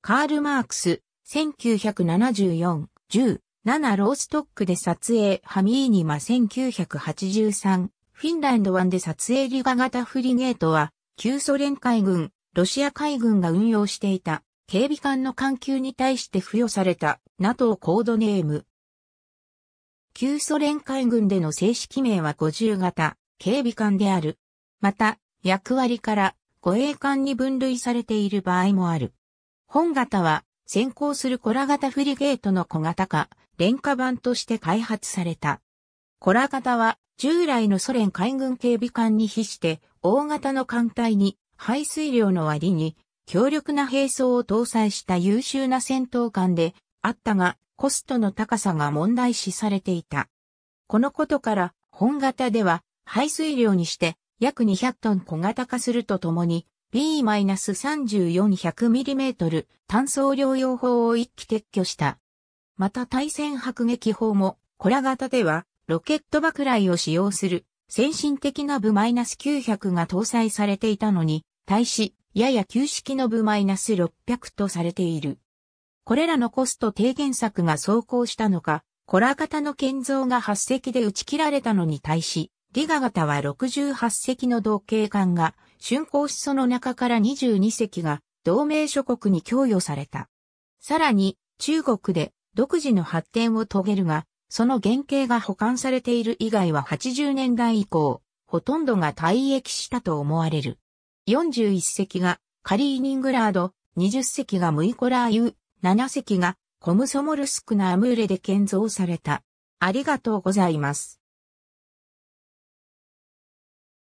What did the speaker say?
カール・マークス、1974、10、7ローストックで撮影、ハミーニマ1983、フィンランド湾で撮影リガ型フリゲートは、旧ソ連海軍、ロシア海軍が運用していた、警備艦の艦級に対して付与された、NATO コードネーム。旧ソ連海軍での正式名は50型、警備艦である。また、役割から護衛艦に分類されている場合もある。本型は先行するコラ型フリゲートの小型化、廉価版として開発された。コラ型は従来のソ連海軍警備艦に比して大型の艦隊に排水量の割に強力な兵装を搭載した優秀な戦闘艦であったがコストの高さが問題視されていた。このことから本型では排水量にして約200トン小型化するとともに B-3400mm 単装療養法を一機撤去した。また対戦迫撃砲も、コラ型では、ロケット爆雷を使用する、先進的な部 -900 が搭載されていたのに、対し、やや旧式の部 -600 とされている。これらのコスト低減策が走行したのか、コラ型の建造が8隻で打ち切られたのに対し、リガ型は68隻の同型艦が、竣工しその中から22隻が同盟諸国に供与された。さらに、中国で独自の発展を遂げるが、その原型が保管されている以外は80年代以降、ほとんどが退役したと思われる。41隻がカリーニングラード、20隻がムイコラーユ、7隻がコムソモルスクナアムーレで建造された。ありがとうございます。